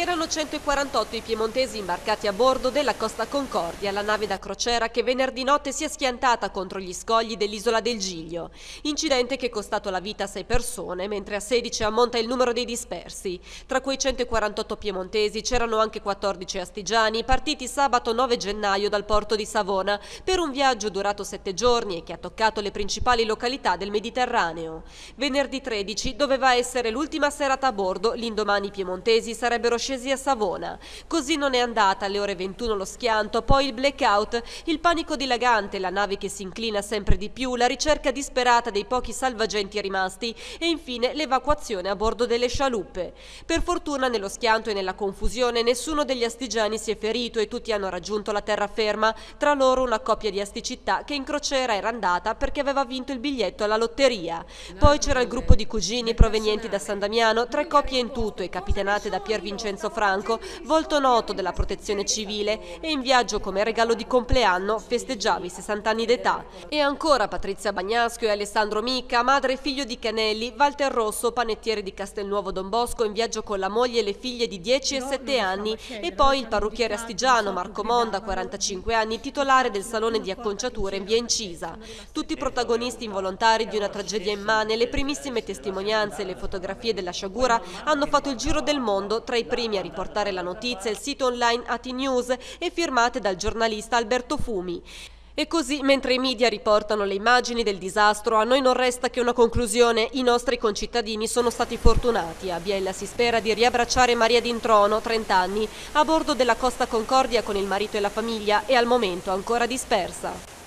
Erano 148 i piemontesi imbarcati a bordo della Costa Concordia, la nave da crociera che venerdì notte si è schiantata contro gli scogli dell'isola del Giglio. Incidente che è costato la vita a 6 persone, mentre a 16 ammonta il numero dei dispersi. Tra quei 148 piemontesi c'erano anche 14 astigiani, partiti sabato 9 gennaio dal porto di Savona per un viaggio durato 7 giorni e che ha toccato le principali località del Mediterraneo. Venerdì 13 doveva essere l'ultima serata a bordo, l'indomani i piemontesi sarebbero scegliati scesi a Savona. Così non è andata, alle ore 21 lo schianto, poi il blackout, il panico dilagante, la nave che si inclina sempre di più, la ricerca disperata dei pochi salvagenti rimasti e infine l'evacuazione a bordo delle scialuppe. Per fortuna nello schianto e nella confusione nessuno degli astigiani si è ferito e tutti hanno raggiunto la terraferma, tra loro una coppia di asticità che in crociera era andata perché aveva vinto il biglietto alla lotteria. Poi c'era il gruppo di cugini provenienti da San Damiano, tre coppie in tutto e capitanate da Pier Vincenzo Vincenzo Franco, volto noto della protezione civile e in viaggio come regalo di compleanno festeggiava i 60 anni d'età. E ancora Patrizia Bagnaschio e Alessandro Micca, madre e figlio di Canelli, Walter Rosso, panettiere di Castelnuovo Don Bosco in viaggio con la moglie e le figlie di 10 e 7 anni e poi il parrucchiere astigiano Marco Monda, 45 anni, titolare del salone di acconciature in via Incisa. Tutti protagonisti involontari di una tragedia immane, le primissime testimonianze e le fotografie della sciagura hanno fatto il giro del mondo tra i primi primi a riportare la notizia il sito online AT News e firmate dal giornalista Alberto Fumi. E così, mentre i media riportano le immagini del disastro, a noi non resta che una conclusione. I nostri concittadini sono stati fortunati. A Biella si spera di riabbracciare Maria Dintrono, 30 anni, a bordo della Costa Concordia con il marito e la famiglia e al momento ancora dispersa.